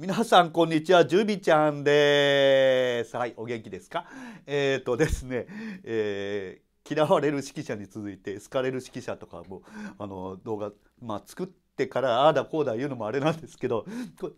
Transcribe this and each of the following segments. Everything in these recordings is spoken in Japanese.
皆さんこんにちは、ジュビちゃんです。はい、お元気ですかえっ、ー、とですね、えー、嫌われる指揮者に続いて好かれる指揮者とかもあの動画、まあ、作ってからああだこうだ言うのもあれなんですけど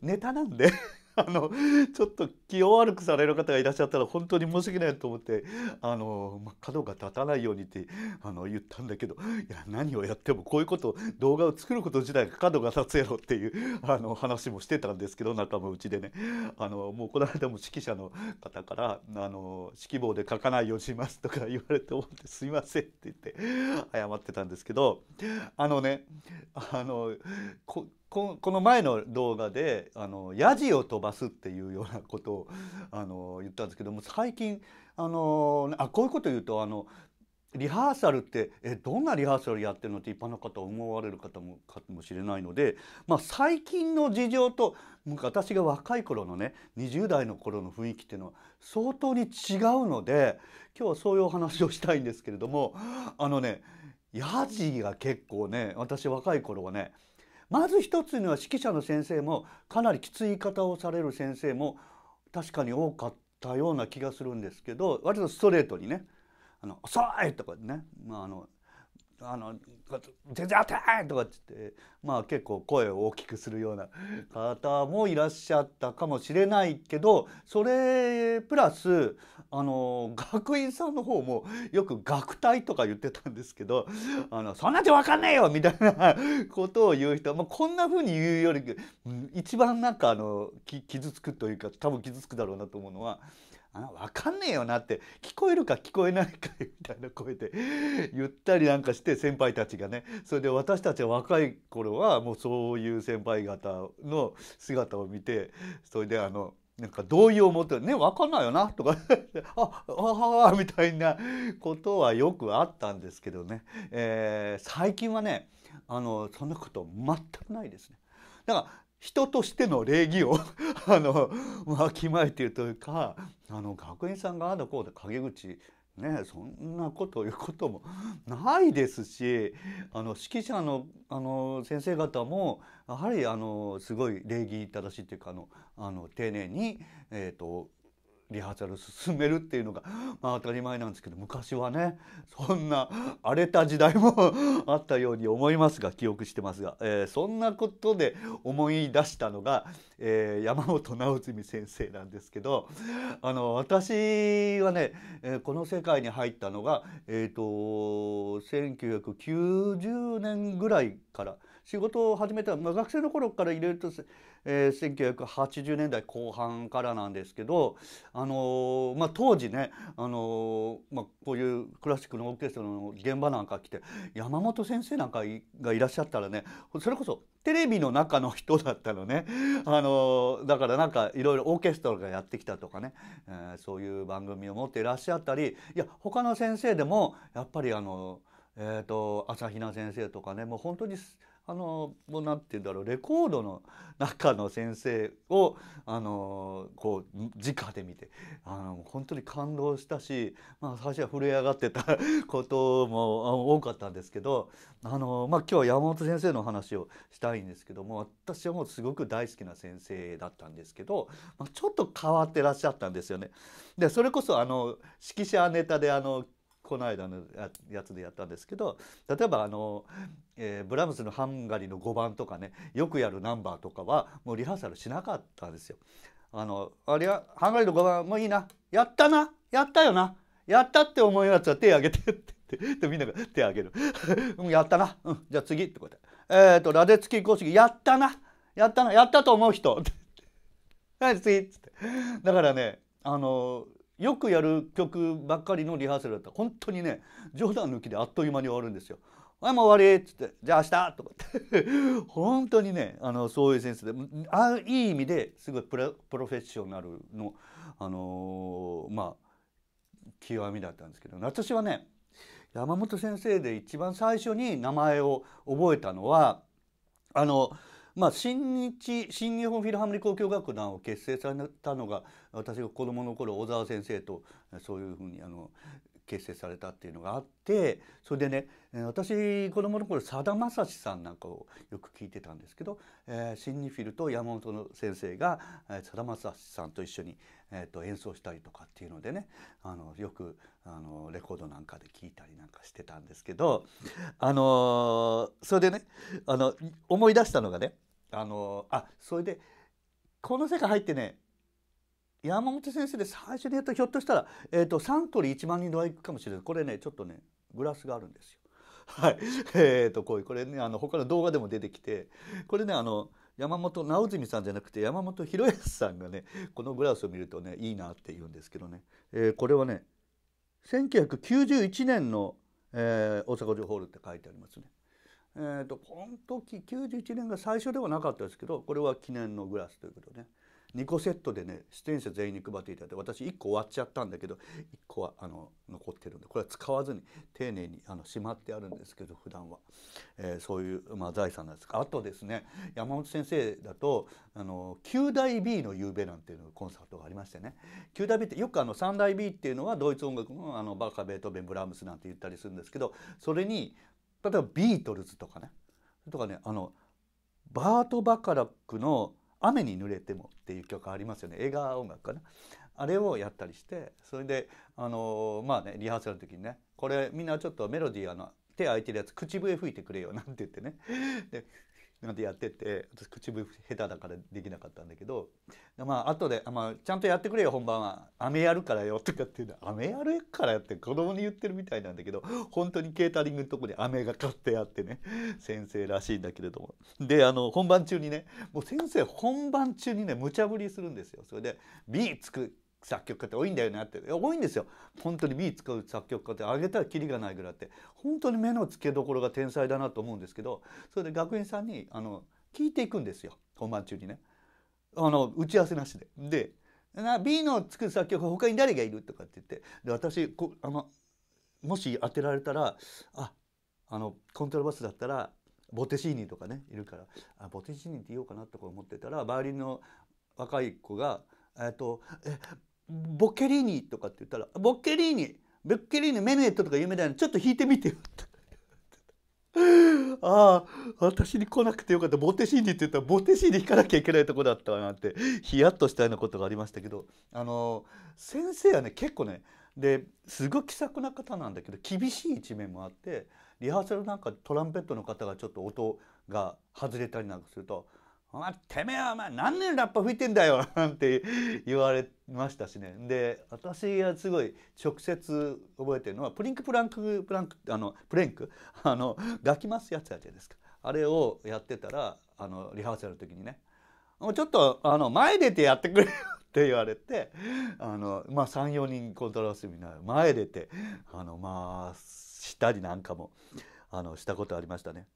ネタなんで あのちょっと気を悪くされる方がいらっしゃったら本当に申し訳ないと思ってあの、ま、角が立たないようにってあの言ったんだけどいや何をやってもこういうこと動画を作ること自体が角が立つやろっていうあの話もしてたんですけど仲間ちでねあのもうこの間も指揮者の方からあの指揮棒で書かないようにしますとか言われて思って「すいません」って言って謝ってたんですけどあのねあのここの前の動画であのヤジを飛ばすっていうようなことをあの言ったんですけども最近あのあこういうこと言うとあのリハーサルってえどんなリハーサルやってるのって一般の方思われる方もかもしれないので、まあ、最近の事情と私が若い頃のね20代の頃の雰囲気っていうのは相当に違うので今日はそういうお話をしたいんですけれどもあのねヤジが結構ね私若い頃はねまず一つには指揮者の先生もかなりきつい言い方をされる先生も確かに多かったような気がするんですけど割とストレートにね「あの遅い!」とかね、まあ、あのあの「全然当たらん!」とかっつってまあ結構声を大きくするような 方もいらっしゃったかもしれないけどそれプラスあの学院さんの方も よく「学隊」とか言ってたんですけど「あのそんなんじゃ分かんねえよ!」みたいな ことを言う人は、まあ、こんなふうに言うより一番なんかあの傷つくというか多分傷つくだろうなと思うのは。あわかんねえよなって聞こえるか聞こえないかみたいな声でゆ ったりなんかして先輩たちがねそれで私たちは若い頃はもうそういう先輩方の姿を見てそれであのなんか同意を持って「ね分かんないよな」とか あ「ああ」みたいなことはよくあったんですけどね、えー、最近はねあのそんなこと全くないですね。だから人としての礼儀を あの わきまえているというかあの学園さんがあだこうで陰口ねそんなこと言うことも ないですしあの指揮者のあの先生方もやはりあのすごい礼儀正しいっていうかあのあの丁寧に、えーとリハーサル進めるっていうのが、まあ、当たり前なんですけど昔はねそんな荒れた時代もあったように思いますが記憶してますが、えー、そんなことで思い出したのが、えー、山本直純先生なんですけどあの私はね、えー、この世界に入ったのが、えーと、と1990年ぐらいから。仕事を始めた、まあ、学生の頃から入れると、えー、1980年代後半からなんですけど、あのー、まあ、当時ね、あのー、まあ、こういうクラシックのオーケストラの現場なんか来て山本先生なんかがいらっしゃったらねそれこそテレビの中の人だったのね、あのだからなんかいろいろオーケストラがやってきたとかね、えー、そういう番組を持っていらっしゃったりいや他の先生でもやっぱりあの、えーと朝比奈先生とかねもう本当にあのもうなんて言うんだろうレコードの中の先生をあのこう直で見てあの本当に感動したし、まあ、最初は震え上がってた ことも多かったんですけどあの、まあ、今日は山本先生の話をしたいんですけども私はもうすごく大好きな先生だったんですけど、まあ、ちょっと変わってらっしゃったんですよね。でそれこそあの指揮者ネタであのこの間のやつでやったんですけど例えばあの、えー、ブラームスの「ハンガリーの5番」とかねよくやるナンバーとかはもうリハーサルしなかったんですよ。あのあれはハンガリーの5番もういいなやったなやったよなやったって思うやつは手挙げてってでみんなが手挙げる うん、やったな、うん、じゃあ次ってことえっと、とラデツキー公式やったなやったなやったと思う人 はい次っつってだからねあのよくやる曲ばっかりのリハーサルだったら本当にね冗談抜きであっという間に終わるんですよ。はい、もう終わりっつって、じゃあ明日とかって、本当にね、あの、そういうセンスで、あいい意味ですごいプロプロフェッショナルの、あのー、まあ、極みだったんですけど、私はね、山本先生で一番最初に名前を覚えたのは、あの、まあ、新日新日本フィルハーモニー交響楽団を結成されたのが私が子どもの頃小沢先生とそういうふうにあの結成されたっていうのがあってそれでね私子供の頃さだまさしさんなんかをよく聞いてたんですけど、えー、シンニフィルと山本の先生がさだまさしさんと一緒に、えーと、演奏したりとかっていうのでねあのよくあのレコードなんかで聞いたりなんかしてたんですけど、あのー、それでねあの思い出したのがね、あのー、あそれでこの世界入ってね山本先生で最初にやったひょっとしたら、えーと、サントリー1万人ド行いくかもしれないこれねちょっとねグラスがあるんですよ。はい、えーと、こういうこれねあの他の動画でも出てきてこれねあの山本直純さんじゃなくて山本博康さんがねこのグラスを見るとねいいなって言うんですけどね、えー、これはね1991年の、えー、大阪城ホールって書いてありますね。えーと、とこの時91年が最初ではなかったですけどこれは記念のグラスということでね。2個セットでね出演者全員に配っていただいて私1個終わっちゃったんだけど1個はあの残ってるんでこれは使わずに丁寧にあのしまってあるんですけど普段は、えー、そういう、まあ、財産なんですがあとですね山本先生だとあの9代 B の夕べなんていうコンサートがありましてね9代 B ってよくあの3代 B っていうのはドイツ音楽のあのバカベートーベンブラームスなんて言ったりするんですけどそれに例えばビートルズとかねとかねあのバート・バカラックの雨に濡れてもっていう曲ありますよね映画音楽かなあれをやったりしてそれであのまあねリハーサルの時にねこれみんなちょっとメロディーあの手空いてるやつ口笛吹いてくれよなんて言ってねでなんてやってて私口笛下手だからできなかったんだけどまあ後であ、まあ、ちゃんとやってくれよ本番は飴やるからよ」とかっていうのは「飴やるからって子供に言ってるみたいなんだけど本当にケータリングのとこに飴が買ってあってね先生らしいんだけれどもであの本番中にねもう先生本番中にね無茶ぶりするんですよそれで「B つく作曲家って多いんだよねって多いんですよ本当に B 使う作曲家ってあげたらきりがないぐらいって本当に目の付けどころが天才だなと思うんですけどそれで学園さんにあの聞いていくんですよ本番中にねあの打ち合わせなしで。で B の作る作曲は他に誰がいるとかって言ってで私こあのもし当てられたらああのコントラバスだったらボテシーニとかねいるからあボテシーニって言おうかなとか思ってたらバイオリンの若い子が「えっとえボケリーニとかって言ったら「ボッケリーニボッケリーニメヌエットとか有名だよねちょっと弾いてみてよ」ああ私に来なくてよかったボテシーニって言ったらボテシーニ弾かなきゃいけないとこだったなんてヒヤッとしたようなことがありましたけどあの先生はね結構ねですごい気さくな方なんだけど厳しい一面もあってリハーサルなんかトランペットの方がちょっと音が外れたりなんかすると「お前、てめえはお前何年ラッパ吹いてんだよ なんて言われましたしね。で、私がすごい直接覚えてるのは、プリンクプランク、プランク、あの、プレンク、あの、ガキますやつやじゃないですか。あれをやってたら、あの、リハーサルの時にね、もうちょっと、あの、前出てやってくれよって言われて、あの、まあ、3、4人コントラスになる。前出て、あの、まあ、したりなんかも、あの、したことありましたね。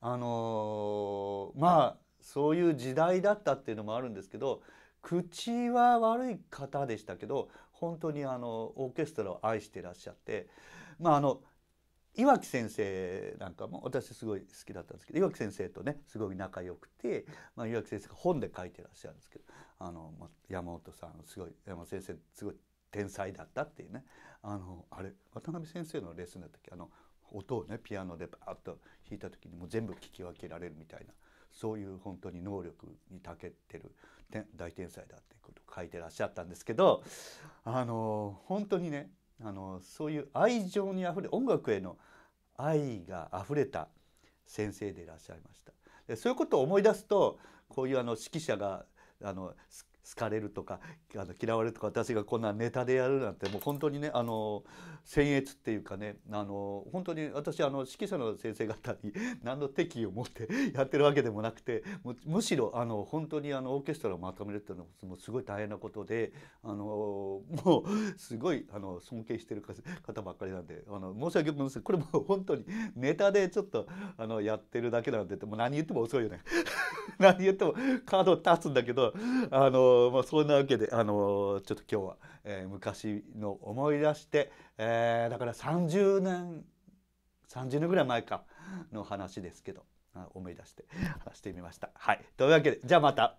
あのー、まあ、そういう時代だったっていうのもあるんですけど口は悪い方でしたけど本当にあのオーケストラを愛してらっしゃってまああの岩木先生なんかも私すごい好きだったんですけど岩木先生とねすごい仲良くて、まあ、岩木先生が本で書いてらっしゃるんですけどあの、まあ、山本さんすごい山本先生すごい天才だったっていうねあのあれ渡辺先生のレッスンの時あの音をねピアノでバーッと弾いた時にもう全部聞き分けられるみたいなそういう本当に能力に長けてる大天才だっていうことを書いてらっしゃったんですけどあの本当にねあのそういう愛情にあふれ音楽への愛があふれた先生でいらっしゃいました。でそういうことを思い出すとこういうあの指揮者があの好かれるとかあの嫌われるとか私がこんなネタでやるなんてもう本当にねあの僭越っていうかねあの本当に私あの指揮者の先生方に 何の敵意を持って やってるわけでもなくてむしろあの本当にあのオーケストラをまとめるっていうのはすごい大変なことであのもうすごいあの尊敬してる方ばっかりなんであの申し訳ございませんこれも本当にネタでちょっとあのやってるだけなんでもう何言っても遅いよね 何言ってもカード立つんだけどあのまあ、そんなわけで、あのちょっと今日は、えー、昔の思い出して、えー、だから30年30年ぐらい前かの話ですけど思い出して話してみました。はい、というわけでじゃあまた。